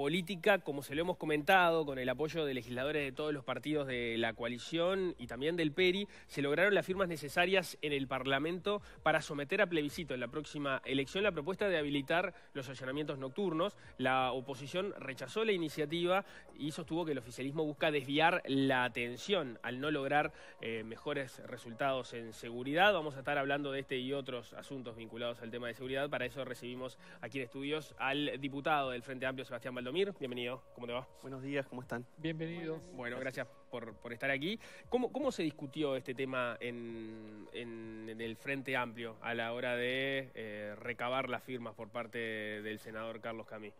política, como se lo hemos comentado, con el apoyo de legisladores de todos los partidos de la coalición y también del PERI, se lograron las firmas necesarias en el Parlamento para someter a plebiscito en la próxima elección la propuesta de habilitar los allanamientos nocturnos. La oposición rechazó la iniciativa y sostuvo que el oficialismo busca desviar la atención al no lograr eh, mejores resultados en seguridad. Vamos a estar hablando de este y otros asuntos vinculados al tema de seguridad. Para eso recibimos aquí en estudios al diputado del Frente Amplio, Sebastián Baldón bienvenido, ¿cómo te va? Buenos días, ¿cómo están? Bienvenido. Bueno, gracias, por, estar aquí. ¿Cómo, ¿Cómo se discutió este tema en, el Frente Amplio a la hora de eh, recabar las firmas por parte del senador Carlos Camí?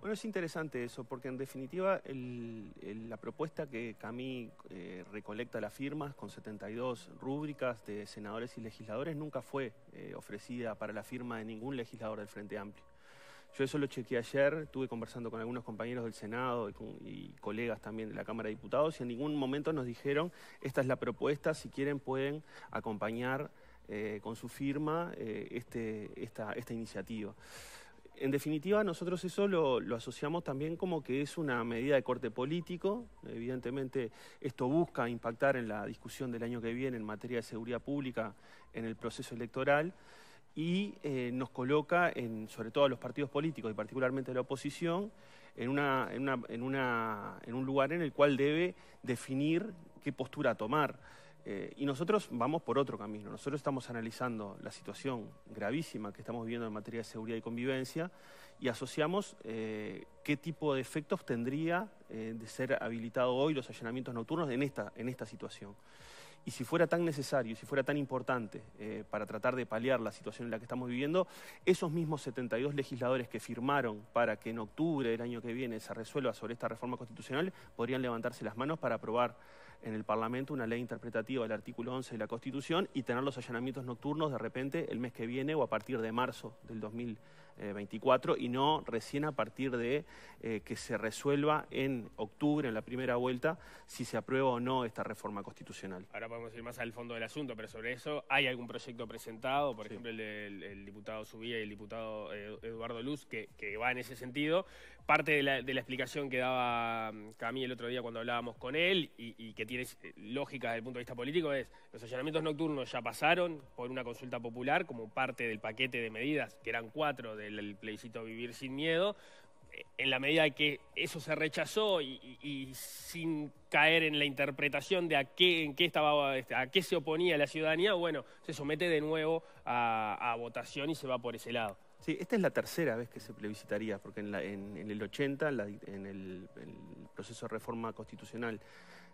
Bueno, es interesante eso, porque en definitiva la propuesta que Camí eh, recolecta las firmas con 72 rúbricas de senadores y legisladores nunca fue eh, ofrecida para la firma de ningún legislador del Frente Amplio. Yo eso lo chequeé ayer, estuve conversando con algunos compañeros del Senado y, colegas también de la Cámara de Diputados y en ningún momento nos dijeron, esta es la propuesta, si quieren pueden acompañar eh, con su firma eh, este, esta, iniciativa en definitiva, nosotros eso lo, lo, asociamos también como que es una medida de corte político. Evidentemente, esto busca impactar en la discusión del año que viene en materia de seguridad pública en el proceso electoral y eh, nos coloca, en, sobre todo a los partidos políticos y particularmente a la oposición, en, un lugar en el cual debe definir qué postura tomar. Eh, y nosotros vamos por otro camino. Nosotros estamos analizando la situación gravísima que estamos viviendo en materia de seguridad y convivencia y asociamos eh, qué tipo de efectos tendría de ser habilitado hoy los allanamientos nocturnos en esta, en esta situación. Y si fuera tan necesario, si fuera tan importante eh, para tratar de paliar la situación en la que estamos viviendo, esos mismos 72 legisladores que firmaron para que en octubre del año que viene se resuelva sobre esta reforma constitucional, podrían levantarse las manos para aprobar en el Parlamento una ley interpretativa del artículo 11 de la Constitución y tener los allanamientos nocturnos de repente el mes que viene o a partir de marzo del 2024 eh, y no recién a partir de eh, que se resuelva en octubre, en la primera vuelta, si se aprueba o no esta reforma constitucional. Ahora podemos ir más al fondo del asunto, pero sobre eso, ¿hay algún proyecto presentado? Por ejemplo, el, diputado Subía y el diputado eh, Eduardo Luz, que va en ese sentido, parte de la, explicación que daba mm, Camille el otro día cuando hablábamos con él y, que tiene eh, lógica desde el punto de vista político es los allanamientos nocturnos ya pasaron por una consulta popular como parte del paquete de medidas, que eran cuatro del plebiscito Vivir sin Miedo. Eh, en la medida que eso se rechazó y, sin caer en la interpretación de a qué, en qué estaba, este, a qué se oponía la ciudadanía, bueno, se somete de nuevo a votación y se va por ese lado. Sí, esta es la tercera vez que se plebiscitaría, porque en, en, el 80, en el, proceso de reforma constitucional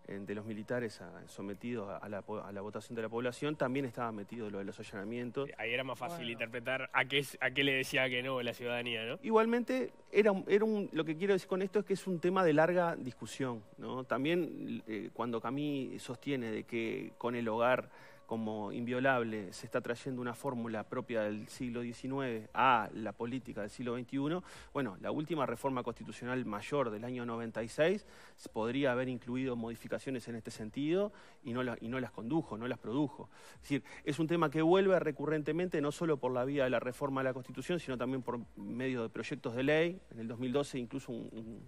eh, de los militares ah, sometidos a, la, votación de la población, también estaba metido lo de los allanamientos. Ahí era más fácil interpretar a qué, a qué le decía que no la ciudadanía, ¿no? Igualmente, era, era lo que quiero decir con esto es que es un tema de larga discusión, ¿no? También eh, cuando Camí sostiene de que con el hogar como inviolable se está trayendo una fórmula propia del siglo XIX a la política del siglo XXI, bueno, la última reforma constitucional mayor del año 96 podría haber incluido modificaciones en este sentido y no, y no las condujo, no las produjo. Es decir, es un tema que vuelve recurrentemente no solo por la vía de la reforma de la Constitución, sino también por medio de proyectos de ley. En el 2012 incluso un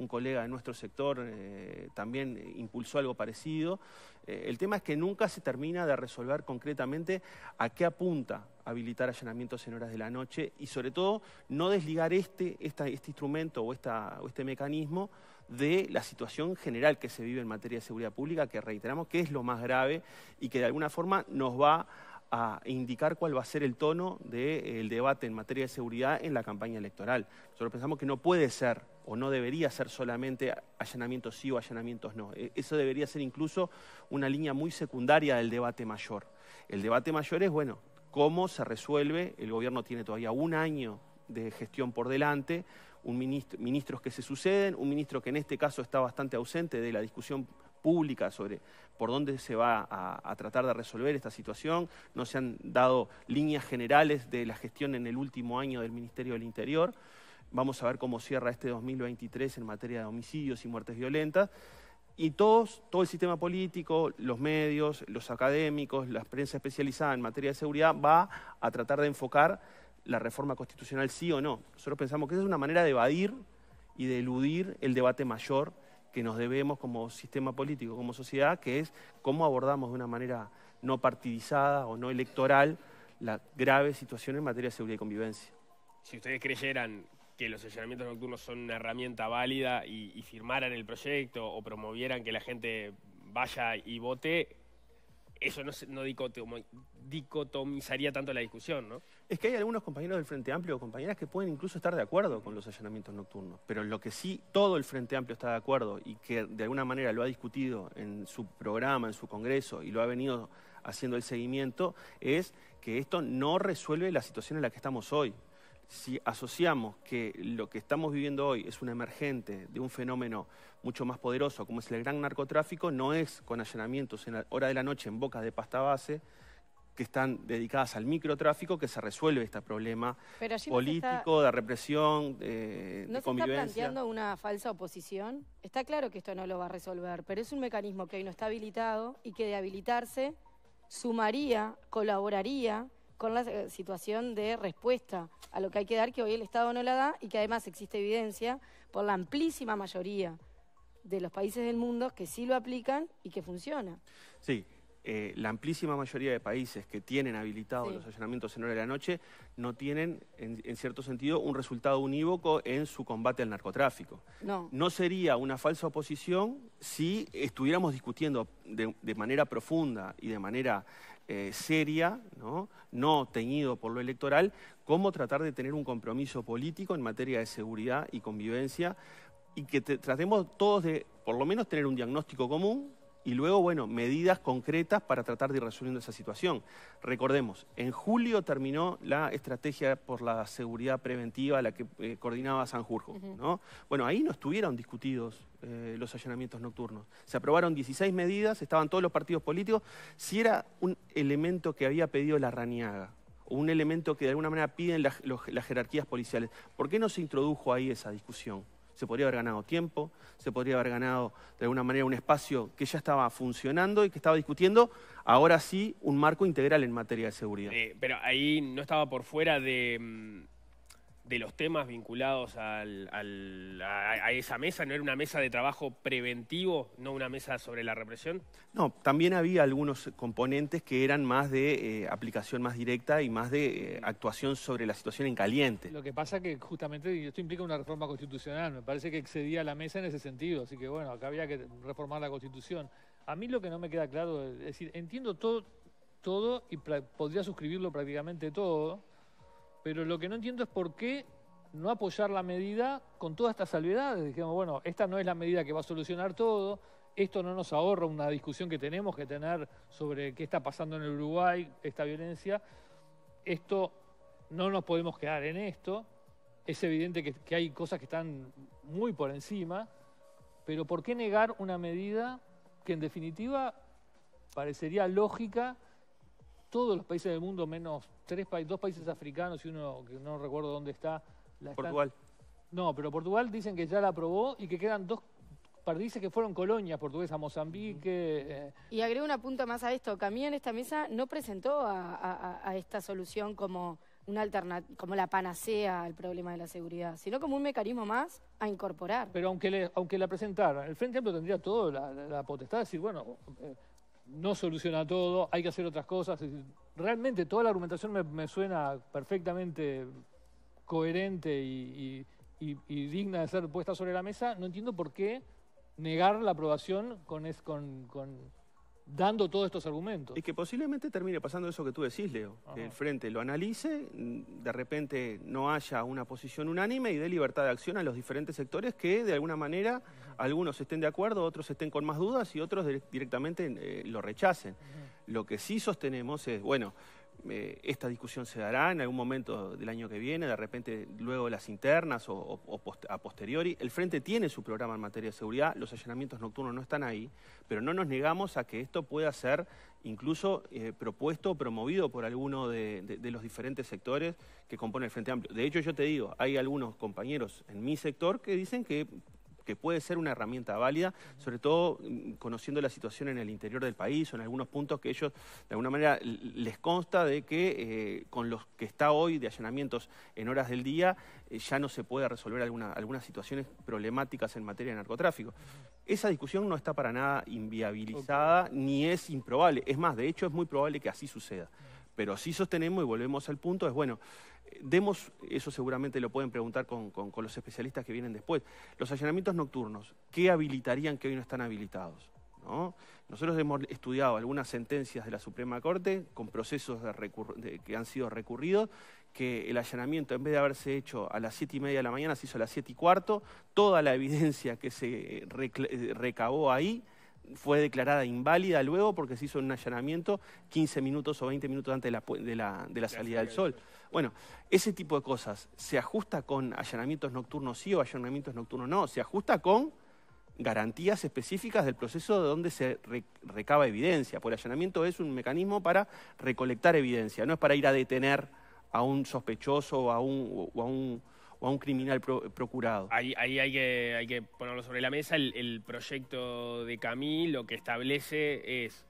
un colega de nuestro sector eh, también impulsó algo parecido. Eh, el tema es que nunca se termina de resolver concretamente a qué apunta habilitar allanamientos en horas de la noche y sobre todo no desligar este, este instrumento o, este mecanismo de la situación general que se vive en materia de seguridad pública, que reiteramos que es lo más grave y que de alguna forma nos va a indicar cuál va a ser el tono del debate en materia de seguridad en la campaña electoral. Nosotros pensamos que no puede ser o no debería ser solamente allanamientos sí o allanamientos no. E, eso debería ser incluso una línea muy secundaria del debate mayor. El debate mayor es, bueno, cómo se resuelve, el gobierno tiene todavía un año de gestión por delante, un ministros que se suceden, un ministro que en este caso está bastante ausente de la discusión pública sobre por dónde se va a, a, tratar de resolver esta situación. No se han dado líneas generales de la gestión en el último año del Ministerio del Interior. Vamos a ver cómo cierra este 2023 en materia de homicidios y muertes violentas. Y todos, todo el sistema político, los medios, los académicos, la prensa especializada en materia de seguridad va a tratar de enfocar la reforma constitucional sí o no. Nosotros pensamos que esa es una manera de evadir y de eludir el debate mayor que nos debemos como sistema político, como sociedad, que es cómo abordamos de una manera no partidizada o no electoral la grave situación en materia de seguridad y convivencia. Si ustedes creyeran que los allanamientos nocturnos son una herramienta válida y, firmaran el proyecto o promovieran que la gente vaya y vote, eso no, no dicotomizaría tanto la discusión, ¿no? Es que hay algunos compañeros del Frente Amplio o compañeras que pueden incluso estar de acuerdo con los allanamientos nocturnos, pero lo que sí todo el Frente Amplio está de acuerdo y que de alguna manera lo ha discutido en su programa, en su congreso y lo ha venido haciendo el seguimiento, es que esto no resuelve la situación en la que estamos hoy si asociamos que lo que estamos viviendo hoy es una emergente de un fenómeno mucho más poderoso como es el gran narcotráfico, no es con allanamientos en la hora de la noche en bocas de pasta base que están dedicadas al microtráfico que se resuelve este problema político, de represión, de convivencia. ¿No se está planteando una falsa oposición? Está claro que esto no lo va a resolver, pero es un mecanismo que hoy no está habilitado y que de habilitarse sumaría, colaboraría con la eh, situación de respuesta a lo que hay que dar, que hoy el Estado no la da y que además existe evidencia por la amplísima mayoría de los países del mundo que sí lo aplican y que funciona. Sí, eh, la amplísima mayoría de países que tienen habilitados los allanamientos en hora de la noche no tienen, en, cierto sentido, un resultado unívoco en su combate al narcotráfico. No. sería una falsa oposición si estuviéramos discutiendo de, manera profunda y de manera eh, seria, ¿no? teñido por lo electoral, cómo tratar de tener un compromiso político en materia de seguridad y convivencia y que tratemos todos de, por lo menos, tener un diagnóstico común y luego, bueno, medidas concretas para tratar de ir resolviendo esa situación. Recordemos, en julio terminó la estrategia por la seguridad preventiva, la que eh, coordinaba Sanjurjo. Jurjo. Bueno, ahí no estuvieron discutidos eh, los allanamientos nocturnos. Se aprobaron 16 medidas, estaban todos los partidos políticos. Si era un elemento que había pedido la Raniaga, un elemento que de alguna manera piden las jerarquías policiales, ¿por qué no se introdujo ahí esa discusión? se podría haber ganado tiempo, se podría haber ganado de alguna manera un espacio que ya estaba funcionando y que estaba discutiendo, ahora sí, un marco integral en materia de seguridad. Eh, pero ahí no estaba por fuera de mm, de los temas vinculados a, esa mesa? ¿No era una mesa de trabajo preventivo, no una mesa sobre la represión? No, también había algunos componentes que eran más de eh, aplicación más directa y más de eh, actuación sobre la situación en caliente. Lo que pasa que justamente esto implica una reforma constitucional, me parece que excedía la mesa en ese sentido, así que bueno, acá había que reformar la constitución. A mí lo que no me queda claro, es decir, entiendo todo, todo y podría suscribirlo prácticamente todo, pero lo que no entiendo es por qué no apoyar la medida con todas estas salvedades. Dijimos, bueno, esta no es la medida que va a solucionar todo, esto no nos ahorra una discusión que tenemos que tener sobre qué está pasando en el Uruguay, esta violencia. Esto no nos podemos quedar en esto. Es evidente que, que hay cosas que están muy por encima, pero ¿por qué negar una medida que en definitiva parecería lógica? Todos los países del mundo menos tres dos países africanos y uno que no recuerdo dónde está. La Portugal. No, pero Portugal dicen que ya la aprobó y que quedan dos dice que fueron colonias portuguesas, Mozambique. Eh. Y agrego una punta más a esto. Camila en esta mesa no presentó a, esta solución como, una como la panacea al problema de la seguridad, sino como un mecanismo más a incorporar. Pero aunque, aunque la presentara, el Frente Amplio tendría toda la, potestad de decir, bueno, eh, no soluciona todo, hay que hacer otras cosas realmente toda la argumentación me, suena perfectamente coherente y, digna de ser puesta sobre la mesa, no entiendo por qué negar la aprobación con, es, con, con dando todos estos argumentos. Y que posiblemente termine pasando eso que tú decís, Leo. Que el Frente lo analice, de repente no haya una posición unánime y dé libertad de acción a los diferentes sectores que de alguna manera algunos estén de acuerdo, otros estén con más dudas y otros directamente eh, lo rechacen. Lo que sí sostenemos es, bueno, eh, esta discusión se dará en algún momento del año que viene, de repente luego las internas o, a posteriori. El Frente tiene su programa en materia de seguridad, los allanamientos nocturnos no están ahí, pero no nos negamos a que esto pueda ser incluso eh, propuesto o promovido por alguno de, de, los diferentes sectores que compone el Frente Amplio. De hecho, yo te digo, hay algunos compañeros en mi sector que dicen que que puede ser una herramienta válida, sobre todo mm, conociendo la situación en el interior del país o en algunos puntos que ellos, de alguna manera, les consta de que eh, con los que está hoy de allanamientos en horas del día, eh, ya no se puede resolver algunas situaciones problemáticas en materia de narcotráfico. Esa discusión no está para nada inviabilizada ni es improbable. Es más, de hecho, es muy probable que así suceda. Pero si sostenemos y volvemos al punto, es bueno, demos, eso seguramente lo pueden preguntar con, los especialistas que vienen después, los allanamientos nocturnos, ¿qué habilitarían que hoy no están habilitados? Nosotros hemos estudiado algunas sentencias de la Suprema Corte con procesos que han sido recurridos, que el allanamiento, en vez de haberse hecho a las siete y media de la mañana, se hizo a las siete y cuarto, toda la evidencia que se eh, eh, recabó ahí fue declarada inválida luego porque se hizo un allanamiento 15 minutos o 20 minutos antes de la salida del sol. Bueno, ese tipo de cosas, ¿se ajusta con allanamientos nocturnos sí o allanamientos nocturnos no? Se ajusta con garantías específicas del proceso de donde se recaba evidencia. el allanamiento es un mecanismo para recolectar evidencia, no es para ir a detener a un sospechoso o a un, o a un o a un criminal procurado. Ahí, hay, que, hay, que, ponerlo sobre la mesa. El, proyecto de Camil lo que establece es,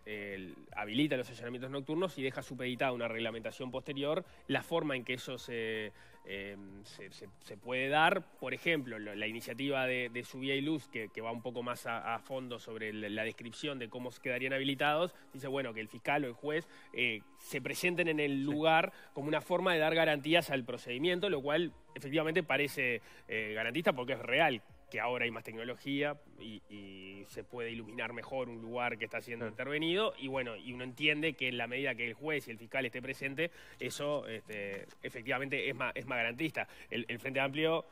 habilita los allanamientos nocturnos y deja supeditada una reglamentación posterior la forma en que eso se Em, se, puede dar, por ejemplo, la iniciativa de, su Subía y Luz, que, va un poco más a, fondo sobre la, descripción de cómo se quedarían habilitados, dice, bueno, que el fiscal o el juez eh, se presenten en el lugar como una forma de dar garantías al procedimiento, lo cual efectivamente parece eh, garantista porque es real que ahora hay más tecnología y, se puede iluminar mejor un lugar que está siendo intervenido. Y bueno, y uno entiende que en la medida que el juez y el fiscal esté presente, eso este, efectivamente es más, es más garantista. el Frente Amplio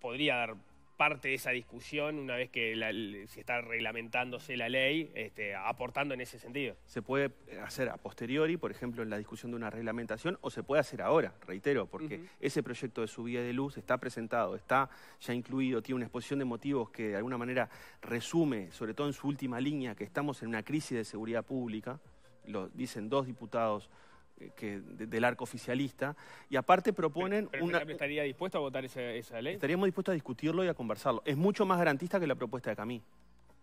podría dar parte de esa discusión una vez que se está reglamentándose la ley, este, aportando en ese sentido. Se puede hacer a posteriori, por ejemplo, en la discusión de una reglamentación, o se puede hacer ahora, reitero, porque ese proyecto de subida de luz está presentado, está ya incluido, tiene una exposición de motivos que de alguna manera resume, sobre todo en su última línea, que estamos en una crisis de seguridad pública, lo dicen dos diputados del arco oficialista y aparte proponen una... ¿Estaría dispuesto a votar esa, ley? Estaríamos dispuestos a discutirlo y a conversarlo. Es mucho más garantista que la propuesta de Camí.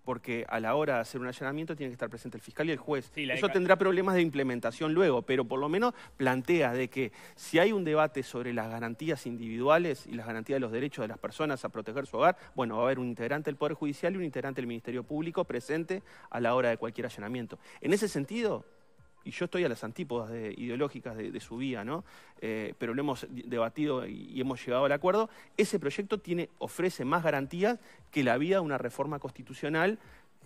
Porque a la hora de hacer un allanamiento tiene que estar presente el fiscal y el juez. Eso tendrá problemas de implementación luego, pero por lo menos plantea de que si hay un debate sobre las garantías individuales y las garantías de los derechos de las personas a proteger su hogar, bueno, va a haber un integrante del Poder Judicial y un integrante del Ministerio Público presente a la hora de cualquier allanamiento. En ese sentido, y yo estoy a las antípodas ideológicas de, su vía, ¿no? Eh, pero lo hemos debatido y, hemos llegado al acuerdo. Ese proyecto ofrece más garantías que la vía de una reforma constitucional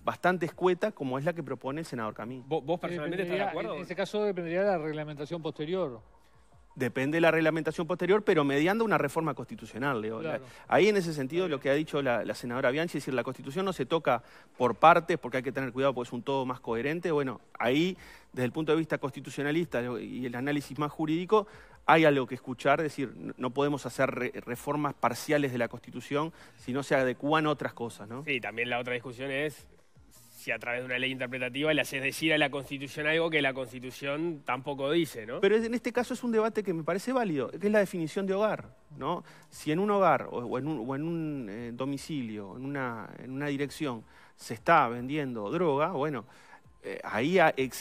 bastante escueta como es la que propone el senador Camín. ¿Vos, eh, personalmente estás de acuerdo? En ese caso dependería de la reglamentación posterior depende de la reglamentación posterior, pero mediando una reforma constitucional, Ahí en ese sentido lo que ha dicho la, senadora Bianchi, es decir, la constitución no se toca por partes porque hay que tener cuidado porque es un todo más coherente. Bueno, ahí desde el punto de vista constitucionalista y el análisis más jurídico, hay algo que escuchar, es decir, no podemos hacer reformas parciales de la Constitución si no se adecúan otras cosas, ¿no? Sí, también la otra discusión es a través de una ley interpretativa le haces decir a la Constitución algo que la Constitución tampoco dice, ¿no? Pero en este caso es un debate que me parece válido, que es la definición de hogar, ¿no? Si en un hogar o, en un, eh, domicilio, en una dirección, se está vendiendo droga, bueno eh, ahí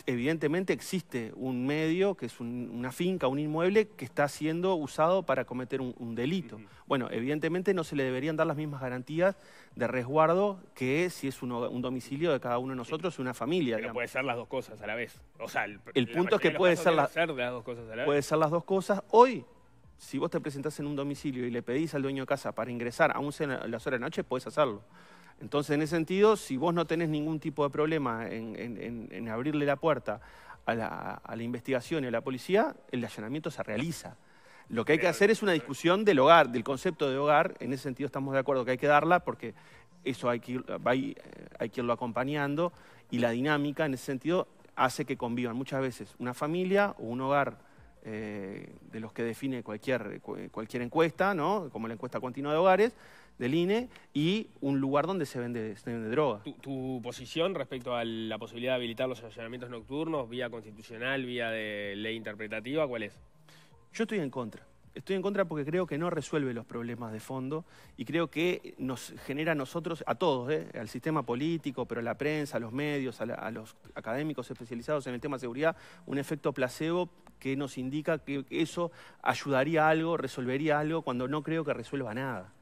evidentemente existe un medio, que es una finca, un inmueble, que está siendo usado para cometer un, delito. Bueno, evidentemente no se le deberían dar las mismas garantías de resguardo que si es un, domicilio de cada uno de nosotros, una familia. Pero puede ser las dos cosas a la vez. O sea, el, punto es que puede ser, las dos cosas a la Puede ser las dos cosas. Hoy si vos te presentás en un domicilio y le pedís al dueño de casa para ingresar a las horas de noche, puedes hacerlo. Entonces, en ese sentido, si vos no tenés ningún tipo de problema en, abrirle la puerta a la, investigación y a la policía, el allanamiento se realiza. Lo que hay que hacer es una discusión del hogar, del concepto de hogar. En ese sentido estamos de acuerdo que hay que darla porque eso hay que, eh, irlo acompañando y la dinámica en ese sentido hace que convivan muchas veces una familia o un hogar eh, de los que define cualquier, eh, cualquier encuesta, ¿no? como la encuesta continua de hogares, del INE y un lugar donde se vende, droga. Tu, posición respecto a la posibilidad de habilitar los allanamientos nocturnos, vía constitucional, vía de ley interpretativa, cuál es? Yo estoy en contra. Estoy en contra porque creo que no resuelve los problemas de fondo y creo que nos genera a nosotros, a todos, ¿eh? al sistema político, pero a la prensa, a los medios, a, a los académicos especializados en el tema de seguridad, un efecto placebo que nos indica que eso ayudaría algo, resolvería algo, cuando no creo que resuelva nada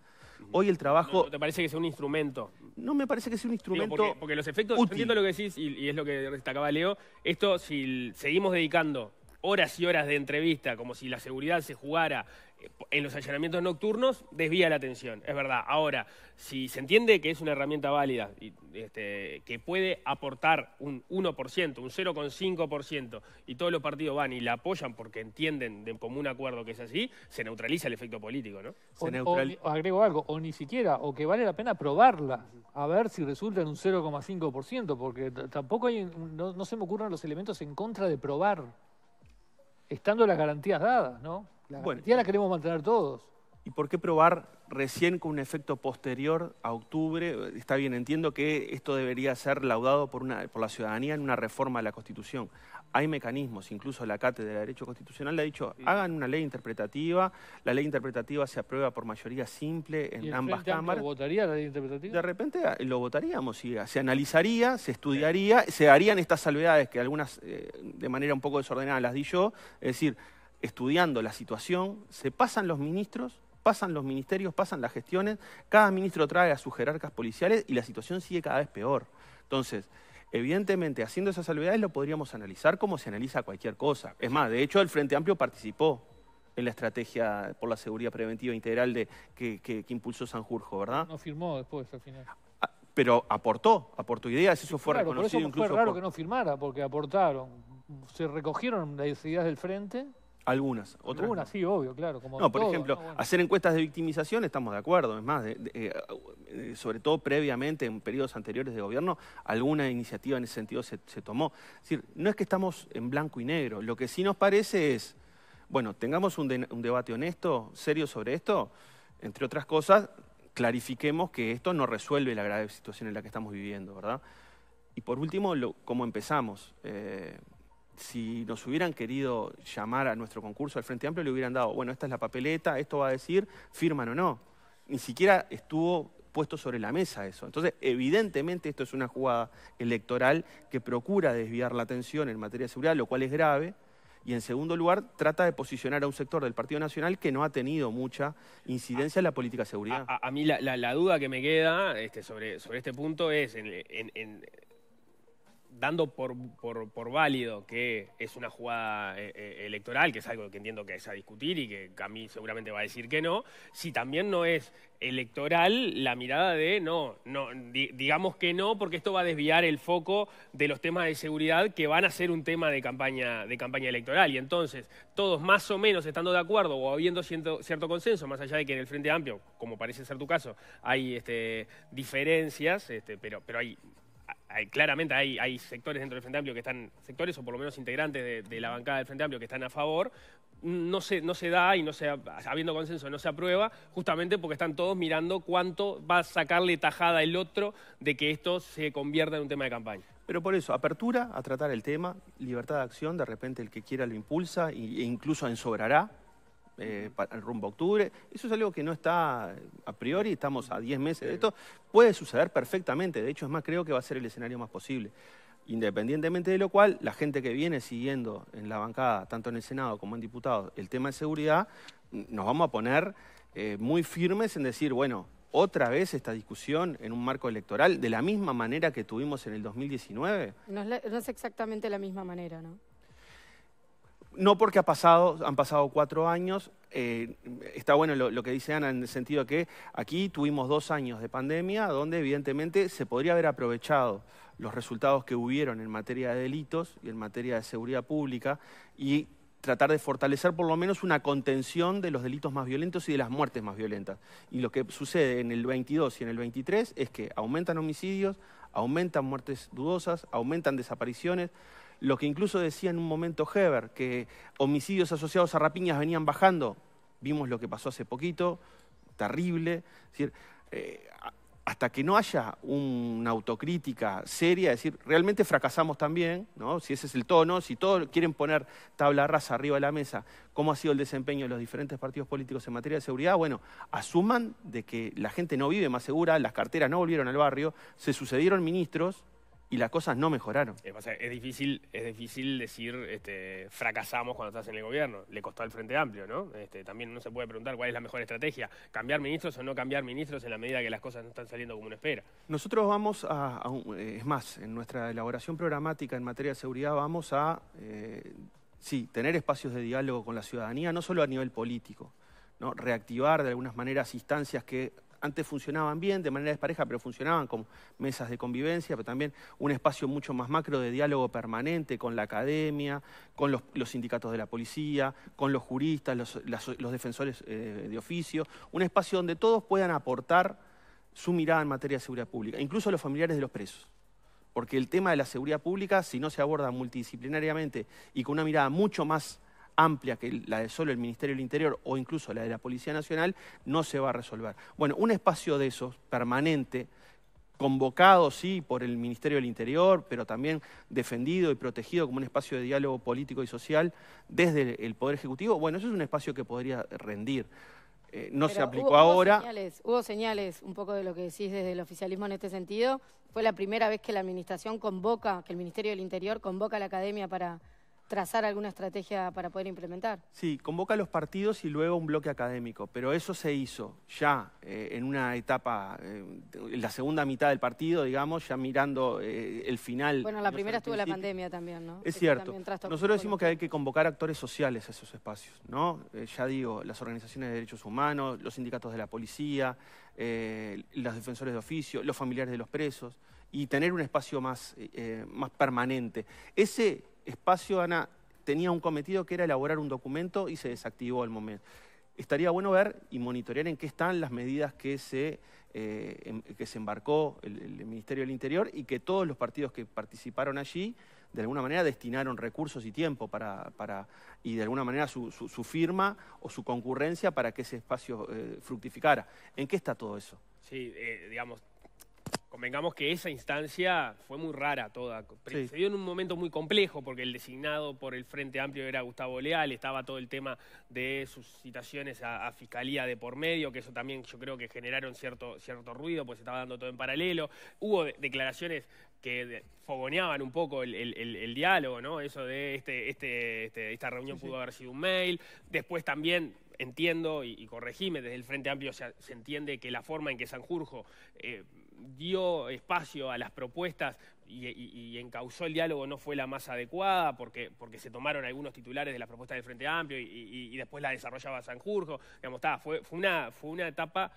hoy el trabajo... No, ¿Te parece que sea un instrumento? No me parece que sea un instrumento porque, los efectos, entiendo lo que decís, y es lo que destacaba Leo, esto si seguimos dedicando horas y horas de entrevista, como si la seguridad se jugara en los allanamientos nocturnos desvía la atención, es verdad. Ahora, si se entiende que es una herramienta válida, y, este, que puede aportar un 1%, un 0,5%, y todos los partidos van y la apoyan porque entienden de común acuerdo que es así, se neutraliza el efecto político, ¿no? O, agrego algo, o ni siquiera, o que vale la pena probarla, a ver si resulta en un 0,5%, porque tampoco hay, no, no se me ocurren los elementos en contra de probar, estando las garantías dadas, ¿no? La bueno, garantía la queremos mantener todos. ¿Y por qué probar recién con un efecto posterior a octubre? Está bien, entiendo que esto debería ser laudado por, una, por la ciudadanía en una reforma de la Constitución. Hay mecanismos, incluso la Cátedra de Derecho Constitucional le ha dicho, hagan una ley interpretativa, la ley interpretativa se aprueba por mayoría simple en ¿Y ambas cámaras. votaría la ley interpretativa? De repente ah, lo votaríamos, y ah, se analizaría, se estudiaría, se harían estas salvedades que algunas eh, de manera un poco desordenada las di yo, es decir, estudiando la situación, se pasan los ministros, pasan los ministerios, pasan las gestiones, cada ministro trae a sus jerarcas policiales y la situación sigue cada vez peor. Entonces, evidentemente, haciendo esas salvedades lo podríamos analizar como se analiza cualquier cosa. Es más, de hecho, el Frente Amplio participó en la estrategia por la seguridad preventiva integral que, impulsó San impulsó Sanjurjo, ¿verdad? No firmó después, al final ah, pero aportó, aportó ideas, eso fue reconocido por eso incluso. Fue raro que no firmara, porque aportaron, se recogieron las ideas del frente algunas, sí, obvio, claro. no, por ejemplo, hacer encuestas de victimización estamos de acuerdo. Es más, eh, eh, sobre todo previamente, en periodos anteriores de gobierno, alguna iniciativa en ese sentido se, tomó. Es decir, no es que estamos en blanco y negro. Lo que sí nos parece es, bueno, tengamos un, debate honesto, serio sobre esto. Entre otras cosas, clarifiquemos que esto no resuelve la grave situación en la que estamos viviendo, ¿verdad? Y por último, lo, cómo empezamos. Eh, si nos hubieran querido llamar a nuestro concurso al Frente Amplio, le hubieran dado, bueno, esta es la papeleta, esto va a decir, firman o no. Ni siquiera estuvo puesto sobre la mesa eso. Entonces, evidentemente esto es una jugada electoral que procura desviar la atención en materia de seguridad, lo cual es grave. Y en segundo lugar, trata de posicionar a un sector del Partido Nacional que no ha tenido mucha incidencia en la política de seguridad. A, mí la, duda que me queda este, sobre, este punto es en dando por, válido que es una jugada eh, eh, electoral, que es algo que entiendo que es a discutir y que a mí seguramente va a decir que no, si también no es electoral la mirada de no, no digamos que no, porque esto va a desviar el foco de los temas de seguridad que van a ser un tema de campaña, de campaña electoral. Y entonces, todos más o menos estando de acuerdo o habiendo cierto, consenso, más allá de que en el Frente Amplio, como parece ser tu caso, hay este, diferencias, este, pero hay claramente hay, sectores dentro del Frente Amplio que están, sectores o por lo menos integrantes de, la bancada del Frente Amplio que están a favor, no se, no se da y no se, habiendo consenso no se aprueba, justamente porque están todos mirando cuánto va a sacarle tajada el otro de que esto se convierta en un tema de campaña. Pero por eso, apertura a tratar el tema, libertad de acción, de repente el que quiera lo impulsa e incluso ensobrará, eh, el rumbo a octubre. Eso es algo que no está a priori, estamos a 10 meses de esto. Puede suceder perfectamente, de hecho, es más, creo que va a ser el escenario más posible. Independientemente de lo cual, la gente que viene siguiendo en la bancada, tanto en el Senado como en diputados, el tema de seguridad, nos vamos a poner eh, muy firmes en decir, bueno, otra vez esta discusión en un marco electoral, de la misma manera que tuvimos en el 2019. no es exactamente la misma manera, ¿no? No porque ha pasado, han pasado cuatro años, eh, está bueno lo, que dice Ana en el sentido de que aquí tuvimos dos años de pandemia donde evidentemente se podría haber aprovechado los resultados que hubieron en materia de delitos y en materia de seguridad pública y tratar de fortalecer por lo menos una contención de los delitos más violentos y de las muertes más violentas. Y lo que sucede en el 22 y en el 23 es que aumentan homicidios, aumentan muertes dudosas, aumentan desapariciones, lo que incluso decía en un momento Heber, que homicidios asociados a rapiñas venían bajando. Vimos lo que pasó hace poquito, terrible. Eh, hasta que no haya una autocrítica seria, es decir, realmente fracasamos también, ¿no? si ese es el tono, si todos quieren poner tabla rasa arriba de la mesa, cómo ha sido el desempeño de los diferentes partidos políticos en materia de seguridad, bueno, asuman de que la gente no vive más segura, las carteras no volvieron al barrio, se sucedieron ministros, y las cosas no mejoraron. Eh, es, difícil, es difícil decir este, fracasamos cuando estás en el gobierno. Le costó al Frente Amplio, ¿no? Este, también uno se puede preguntar cuál es la mejor estrategia, cambiar ministros o no cambiar ministros en la medida que las cosas no están saliendo como uno espera. Nosotros vamos a, eh, es más, en nuestra elaboración programática en materia de seguridad vamos a, eh, sí, tener espacios de diálogo con la ciudadanía, no solo a nivel político, ¿no? reactivar de algunas maneras instancias que antes funcionaban bien, de manera despareja, pero funcionaban como mesas de convivencia, pero también un espacio mucho más macro de diálogo permanente con la academia, con los, sindicatos de la policía, con los juristas, los, defensores eh, de oficio, un espacio donde todos puedan aportar su mirada en materia de seguridad pública, incluso los familiares de los presos. Porque el tema de la seguridad pública, si no se aborda multidisciplinariamente y con una mirada mucho más amplia que la de solo el Ministerio del Interior o incluso la de la Policía Nacional, no se va a resolver. Bueno, un espacio de esos, permanente, convocado, sí, por el Ministerio del Interior, pero también defendido y protegido como un espacio de diálogo político y social desde el Poder Ejecutivo, bueno, eso es un espacio que podría rendir. Eh, no se aplicó ahora. Hubo señales, hubo señales, un poco de lo que decís desde el oficialismo en este sentido. Fue la primera vez que la Administración convoca, que el Ministerio del Interior convoca a la Academia para trazar alguna estrategia para poder implementar. Sí, convoca a los partidos y luego un bloque académico, pero eso se hizo ya eh, en una etapa, eh, en la segunda mitad del partido, digamos, ya mirando eh, el final. Bueno, la primera estuvo la pandemia también, ¿no? Es cierto. Nosotros decimos que hay que convocar actores sociales a esos espacios, ¿no? ya digo, las organizaciones de derechos humanos, los sindicatos de la policía, los defensores de oficio, los familiares de los presos, y tener un espacio más, más permanente. Ese espacio, Ana, tenía un cometido que era elaborar un documento y se desactivó al momento. Estaría bueno ver y monitorear en qué están las medidas que se, eh, em, que se embarcó el, Ministerio del Interior y que todos los partidos que participaron allí de alguna manera destinaron recursos y tiempo para, para y de alguna manera su, su, firma o su concurrencia para que ese espacio eh, fructificara. ¿En qué está todo eso? Sí, eh, digamos, convengamos que esa instancia fue muy rara toda. Se dio en un momento muy complejo porque el designado por el Frente Amplio era Gustavo Leal, estaba todo el tema de sus citaciones a, Fiscalía de por medio, que eso también yo creo que generaron cierto, cierto ruido, pues se estaba dando todo en paralelo. Hubo declaraciones que fogoneaban un poco el, diálogo, ¿no? Eso de este, este, este esta reunión pudo haber sido un mail. Después también entiendo, y, y corregime, desde el Frente Amplio se, entiende que la forma en que Sanjurjo... Eh, dio espacio a las propuestas y, y, encauzó el diálogo no fue la más adecuada porque, porque se tomaron algunos titulares de las propuestas del Frente Amplio y, después la desarrollaba Sanjurjo. Digamos, estaba fue, fue, una, fue una etapa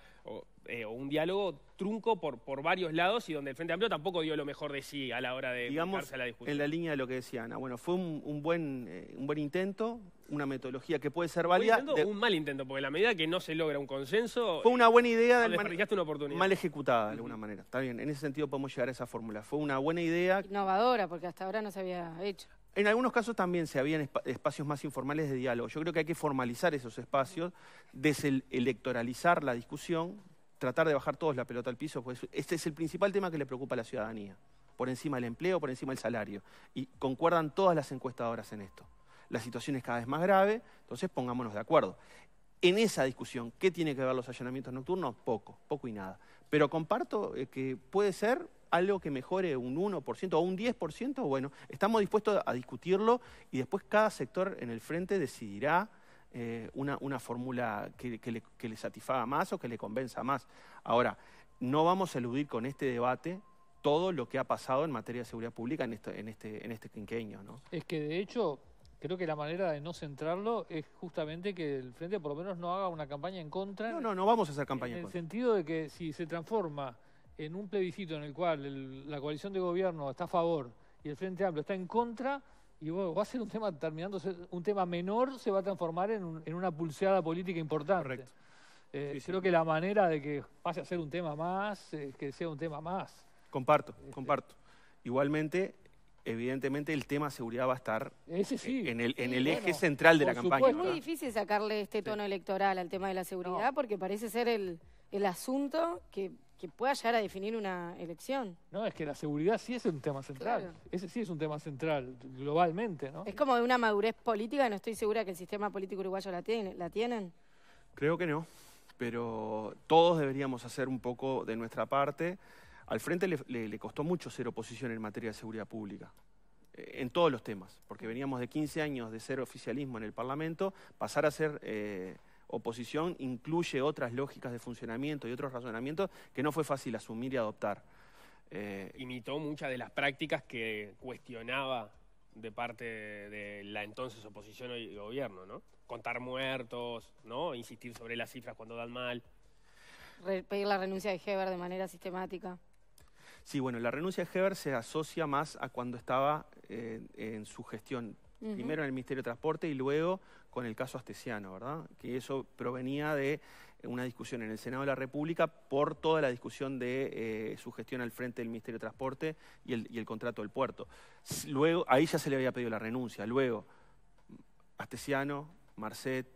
eh, o, un diálogo trunco por, por varios lados y donde el Frente Amplio tampoco dio lo mejor de sí a la hora de Digamos, a la discusión. en la línea de lo que decía Ana. Bueno, fue un, buen, eh, un buen intento, una metodología que puede ser válida. Un mal intento, porque la medida que no se logra un consenso. Fue una buena idea. una Mal ejecutada, de alguna manera. Está bien, en ese sentido podemos llegar a esa fórmula. Fue una buena idea. Innovadora, porque hasta ahora no se había hecho. En algunos casos también se habían espacios más informales de diálogo. Yo creo que hay que formalizar esos espacios, deselectoralizar la discusión, tratar de bajar todos la pelota al piso, pues este es el principal tema que le preocupa a la ciudadanía, por encima del empleo, por encima del salario. Y concuerdan todas las encuestadoras en esto la situación es cada vez más grave, entonces pongámonos de acuerdo. En esa discusión, ¿qué tiene que ver los allanamientos nocturnos? Poco, poco y nada. Pero comparto eh, que puede ser algo que mejore un 1% o un 10%, bueno, estamos dispuestos a discutirlo y después cada sector en el frente decidirá eh, una, fórmula que, le, satisfaga más o que le convenza más. Ahora, no vamos a eludir con este debate todo lo que ha pasado en materia de seguridad pública en este, en este, en este quinqueño. ¿no? Es que de hecho creo que la manera de no centrarlo es justamente que el Frente por lo menos no haga una campaña en contra. No, no, no vamos a hacer campaña en, contra. en el sentido de que si se transforma en un plebiscito en el cual la coalición de gobierno está a favor y el Frente Amplio está en contra, y bueno, va a ser un tema terminándose, un tema menor se va a transformar en, en una pulseada política importante. Correcto. Eh, Creo que la manera de que pase a ser un tema más, es que sea un tema más. Comparto, comparto. Igualmente, evidentemente el tema seguridad va a estar en el, en el eje central de la campaña. Es muy difícil sacarle este tono electoral al tema de la seguridad porque parece ser el, el asunto que, que, pueda llegar a definir una elección. No, es que la seguridad sí es un tema central. Ese sí es un tema central globalmente, ¿no? Es como de una madurez política, no estoy segura que el sistema político uruguayo la, tiene, la tienen. Creo que no, pero todos deberíamos hacer un poco de nuestra parte. Al frente le, costó mucho ser oposición en materia de seguridad pública eh, en todos los temas, porque veníamos de 15 años de ser oficialismo en el Parlamento, pasar a ser eh, oposición incluye otras lógicas de funcionamiento y otros razonamientos que no fue fácil asumir y adoptar. Eh, Imitó muchas de las prácticas que cuestionaba de parte de la entonces oposición y gobierno, ¿no? Contar muertos, ¿no? Insistir sobre las cifras cuando dan mal. pedir la renuncia de Heber de manera sistemática. Sí, bueno, la renuncia de Heber se asocia más a cuando estaba eh, en su gestión, primero en el Ministerio de Transporte y luego con el caso Astesiano, ¿verdad? Que eso provenía de una discusión en el Senado de la República por toda la discusión de eh, su gestión al frente del Ministerio de Transporte y el, contrato del puerto. Luego, ahí ya se le había pedido la renuncia. Luego, Astesiano, Marcet,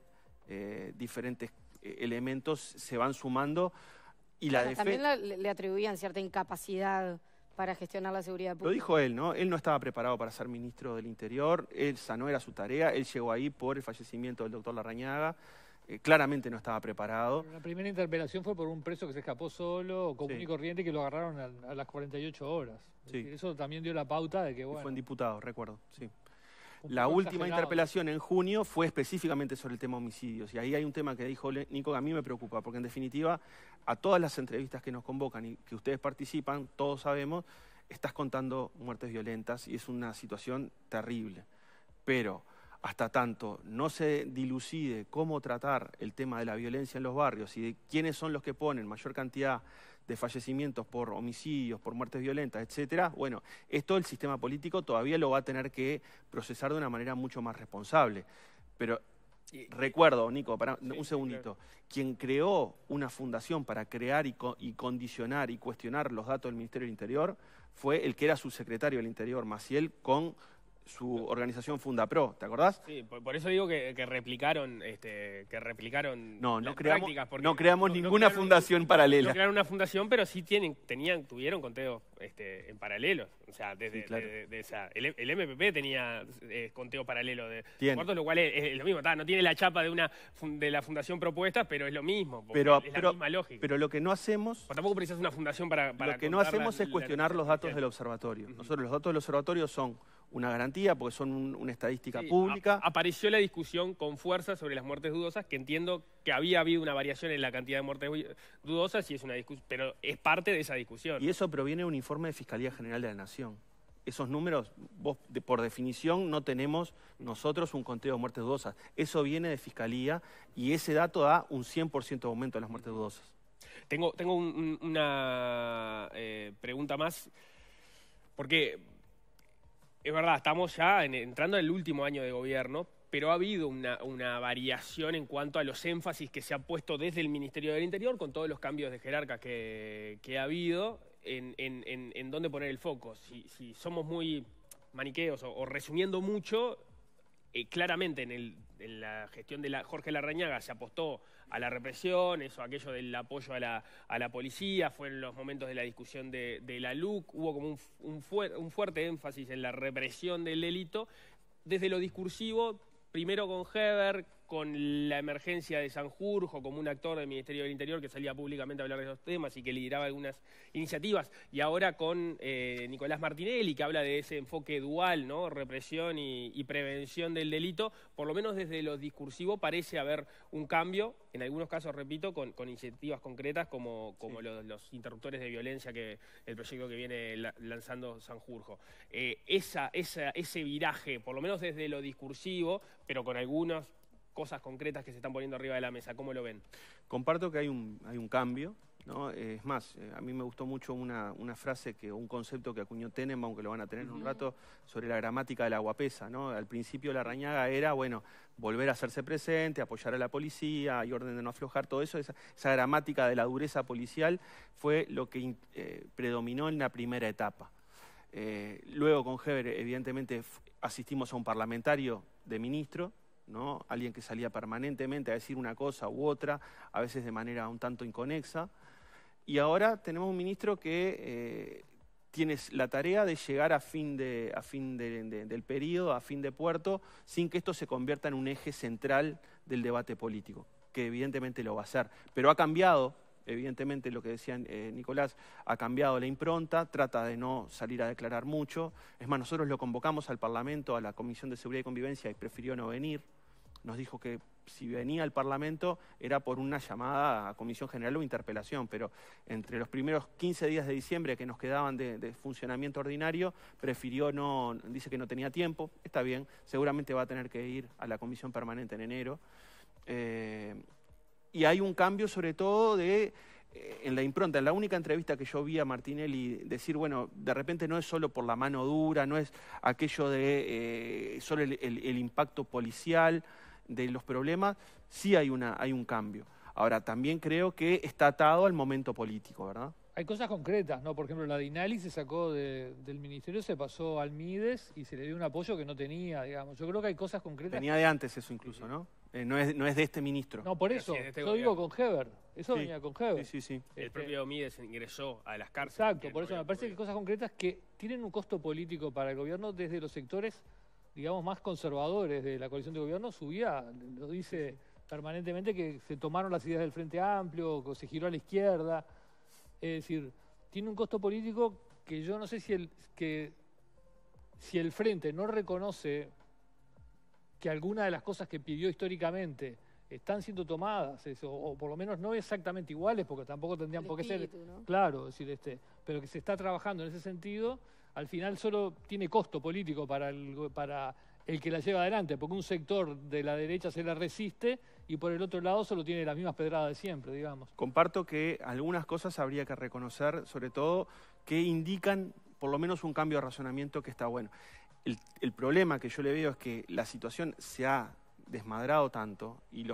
eh, diferentes elementos se van sumando y también le atribuían cierta incapacidad para gestionar la seguridad pública. Lo dijo él, ¿no? Él no estaba preparado para ser ministro del Interior, esa no era su tarea, él llegó ahí por el fallecimiento del doctor Larrañaga, eh, claramente no estaba preparado. La primera interpelación fue por un preso que se escapó solo, común y corriente, que lo agarraron a, las 48 horas. Sí. eso también dio la pauta de que, bueno... fue en diputado, recuerdo, sí. La última interpelación en junio fue específicamente sobre el tema homicidios. Y ahí hay un tema que dijo Nico que a mí me preocupa, porque en definitiva, a todas las entrevistas que nos convocan y que ustedes participan, todos sabemos, estás contando muertes violentas y es una situación terrible. Pero hasta tanto no se dilucide cómo tratar el tema de la violencia en los barrios y de quiénes son los que ponen mayor cantidad de fallecimientos por homicidios, por muertes violentas, etcétera, bueno, esto el sistema político todavía lo va a tener que procesar de una manera mucho más responsable. Pero recuerdo, Nico, para, un segundito, quien creó una fundación para crear y, y, condicionar y cuestionar los datos del Ministerio del Interior fue el que era subsecretario del Interior, Maciel, con su organización Fundapro, ¿te acordás? Sí, por, eso digo que, replicaron, este, que replicaron no, no creamos, No creamos ninguna fundación paralela. No crearon una fundación, pero sí tienen, tenían, tuvieron conteo este, en paralelo. O sea, desde, el, MPP tenía eh, conteo paralelo de muertos, lo cual es, lo mismo. no tiene la chapa de una de la fundación propuesta, pero es lo mismo. Pero, la misma lógica. Pero lo que no hacemos... tampoco precisas una fundación para... lo que no hacemos es cuestionar los datos del observatorio. Nosotros los datos del observatorio son una garantía porque son una estadística pública. apareció la discusión con fuerza sobre las muertes dudosas, que entiendo que había habido una variación en la cantidad de muertes dudosas y es una discusión, pero es parte de esa discusión. Y eso proviene de un informe de Fiscalía General de la Nación. Esos números, por definición, no tenemos nosotros un conteo de muertes dudosas. Eso viene de Fiscalía y ese dato da un 100% de aumento de las muertes dudosas. Tengo, tengo una eh, pregunta más, porque es verdad, estamos ya entrando en el último año de gobierno, pero ha habido una, variación en cuanto a los énfasis que se ha puesto desde el Ministerio del Interior con todos los cambios de jerarca que, ha habido en, dónde poner el foco. Si, somos muy maniqueos o, resumiendo mucho, eh, claramente en el en la gestión de la, Jorge Larrañaga se apostó a la represión, eso, aquello del apoyo a la, policía, fue en los momentos de la discusión de, la LUC, hubo como un, un fuerte énfasis en la represión del delito. Desde lo discursivo, primero con Heber, con la emergencia de Sanjurjo como un actor del Ministerio del Interior que salía públicamente a hablar de esos temas y que lideraba algunas iniciativas, y ahora con eh, Nicolás Martinelli que habla de ese enfoque dual, ¿no? represión y, prevención del delito, por lo menos desde lo discursivo parece haber un cambio, en algunos casos, repito, con, iniciativas concretas como, los, interruptores de violencia que el proyecto que viene lanzando Sanjurjo. Eh, ese viraje, por lo menos desde lo discursivo, pero con algunos cosas concretas que se están poniendo arriba de la mesa. ¿Cómo lo ven? Comparto que hay un, hay un cambio. ¿no? Eh, es más, eh, a mí me gustó mucho una, frase, que un concepto que acuñó Tenem aunque lo van a tener en un rato, sobre la gramática de la guapesa. ¿no? Al principio la rañaga era, bueno, volver a hacerse presente, apoyar a la policía, y orden de no aflojar, todo eso. Esa, gramática de la dureza policial fue lo que eh, predominó en la primera etapa. luego con Heber, evidentemente, asistimos a un parlamentario de ministro, ¿no? Alguien que salía permanentemente a decir una cosa u otra, a veces de manera un tanto inconexa. Y ahora tenemos un ministro que eh, tiene la tarea de llegar a fin, de, a fin del periodo, a fin de puerto, sin que esto se convierta en un eje central del debate político, que evidentemente lo va a hacer, Pero ha cambiado evidentemente lo que decía eh, Nicolás, ha cambiado la impronta, trata de no salir a declarar mucho. Es más, nosotros lo convocamos al Parlamento, a la Comisión de Seguridad y Convivencia, y prefirió no venir. Nos dijo que si venía al Parlamento era por una llamada a Comisión General o interpelación, pero entre los primeros 15 días de diciembre que nos quedaban de, funcionamiento ordinario, prefirió no, dice que no tenía tiempo, está bien, seguramente va a tener que ir a la Comisión Permanente en enero. Eh, y hay un cambio sobre todo de eh, en la impronta, en la única entrevista que yo vi a Martinelli decir, bueno, de repente no es solo por la mano dura, no es aquello de eh, solo el, impacto policial de los problemas, sí hay, una, hay un cambio. Ahora, también creo que está atado al momento político, ¿verdad? Hay cosas concretas, ¿no? Por ejemplo, la Dinali se sacó del ministerio, se pasó al Mides y se le dio un apoyo que no tenía, digamos. Yo creo que hay cosas concretas. Tenía de antes eso incluso, ¿no? Eh, no, es, no es de este ministro. No, por eso. Este yo digo con Heber. Eso venía con Heber. Sí, sí, sí. El este, propio Mides ingresó a las cárceles. Exacto, por eso me parece que cosas concretas que tienen un costo político para el gobierno desde los sectores, digamos, más conservadores de la coalición de gobierno. Subía, lo dice permanentemente, que se tomaron las ideas del Frente Amplio, que se giró a la izquierda. Es decir, tiene un costo político que yo no sé si el, que, si el Frente no reconoce que algunas de las cosas que pidió históricamente están siendo tomadas, eso, o por lo menos no exactamente iguales, porque tampoco tendrían por qué ser, claro, decir este, pero que se está trabajando en ese sentido, al final solo tiene costo político para para el que la lleva adelante, porque un sector de la derecha se la resiste y por el otro lado solo tiene las mismas pedradas de siempre, digamos. Comparto que algunas cosas habría que reconocer, sobre todo que indican por lo menos un cambio de razonamiento que está bueno. El, problema que yo le veo es que la situación se ha desmadrado tanto y,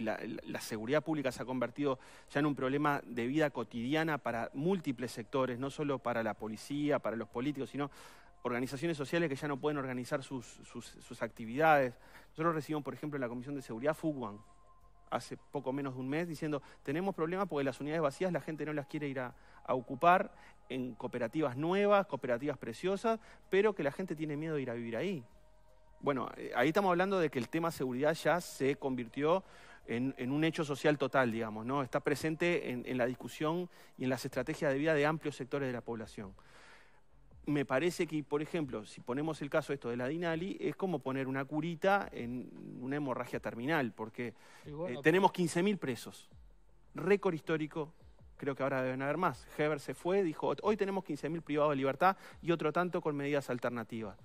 la, seguridad pública se ha convertido ya en un problema de vida cotidiana para múltiples sectores, no solo para la policía, para los políticos, sino organizaciones sociales que ya no pueden organizar sus, sus, sus actividades. Nosotros recibimos, por ejemplo, en la Comisión de Seguridad FUGUAN, hace poco menos de un mes diciendo, tenemos problemas porque las unidades vacías la gente no las quiere ir a, ocupar en cooperativas nuevas, cooperativas preciosas, pero que la gente tiene miedo de ir a vivir ahí. Bueno, eh, ahí estamos hablando de que el tema seguridad ya se convirtió en, en un hecho social total, digamos, ¿no? Está presente en la discusión y en las estrategias de vida de amplios sectores de la población me parece que, por ejemplo, si ponemos el caso esto de la Dinali, es como poner una curita en una hemorragia terminal, porque eh, tenemos 15.000 presos. Récord histórico, creo que ahora deben haber más. Heber se fue, dijo, hoy tenemos 15.000 privados de libertad y otro tanto con medidas alternativas.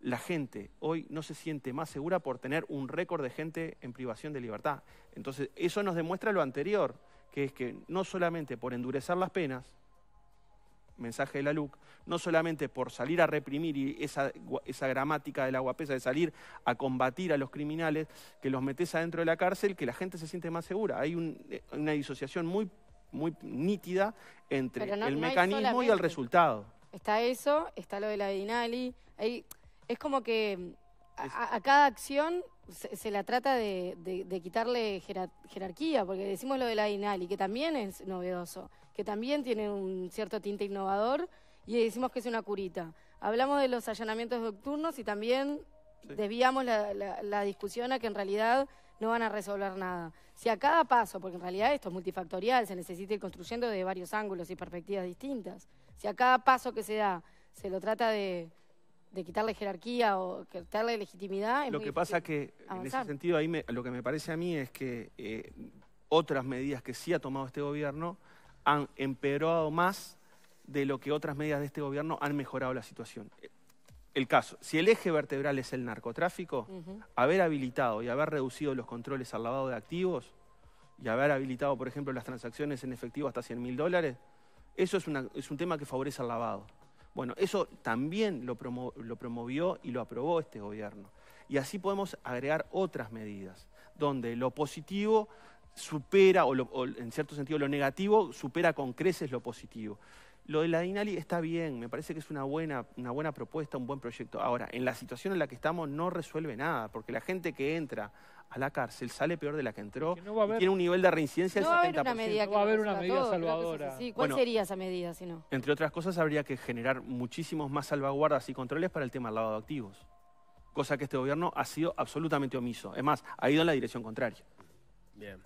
La gente hoy no se siente más segura por tener un récord de gente en privación de libertad. Entonces, eso nos demuestra lo anterior, que es que no solamente por endurecer las penas, mensaje de la LUC, no solamente por salir a reprimir esa, esa gramática de la guapesa, de salir a combatir a los criminales, que los metes adentro de la cárcel, que la gente se siente más segura. Hay eh, una disociación muy, muy nítida entre el mecanismo y el resultado. Está eso, está lo de la Dinali. es como que mm, a, cada acción se, la trata de, quitarle jerarquía, porque decimos lo de la Dinali, que también es novedoso que también tiene un cierto tinte innovador, y decimos que es una curita. Hablamos de los allanamientos nocturnos y también desviamos la, discusión a que en realidad no van a resolver nada. Si a cada paso, porque en realidad esto es multifactorial, se necesita ir construyendo desde varios ángulos y perspectivas distintas, si a cada paso que se da se lo trata de, quitarle jerarquía o quitarle legitimidad... lo que pasa que, en ese sentido, ahí lo que me parece a mí es que eh, otras medidas que sí ha tomado este gobierno han empeorado más de lo que otras medidas de este gobierno han mejorado la situación. El caso, si el eje vertebral es el narcotráfico, haber habilitado y haber reducido los controles al lavado de activos y haber habilitado, por ejemplo, las transacciones en efectivo hasta 100 mil dólares, eso es, un tema que favorece al lavado. Bueno, eso también lo promovió y lo aprobó este gobierno. Y así podemos agregar otras medidas, donde lo positivo supera, o, en cierto sentido lo negativo, supera con creces lo positivo. Lo de la DINALI está bien, me parece que es una buena, una buena propuesta, un buen proyecto. Ahora, en la situación en la que estamos no resuelve nada, porque la gente que entra a la cárcel sale peor de la que entró tiene un nivel de reincidencia del 70%. no va una medida salvadora. ¿Cuál sería esa medida Entre otras cosas, habría que generar muchísimos más salvaguardas y controles para el tema del lavado de activos, cosa que este gobierno ha sido absolutamente omiso. Es más, ha ido en la dirección contraria. Bien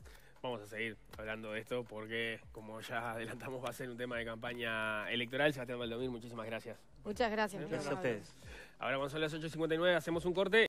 vamos a seguir hablando de esto porque, como ya adelantamos, va a ser un tema de campaña electoral. Sebastián Valdomir, muchísimas gracias. Muchas gracias. Gracias a ustedes. Ahora, cuando son las 8.59, hacemos un corte.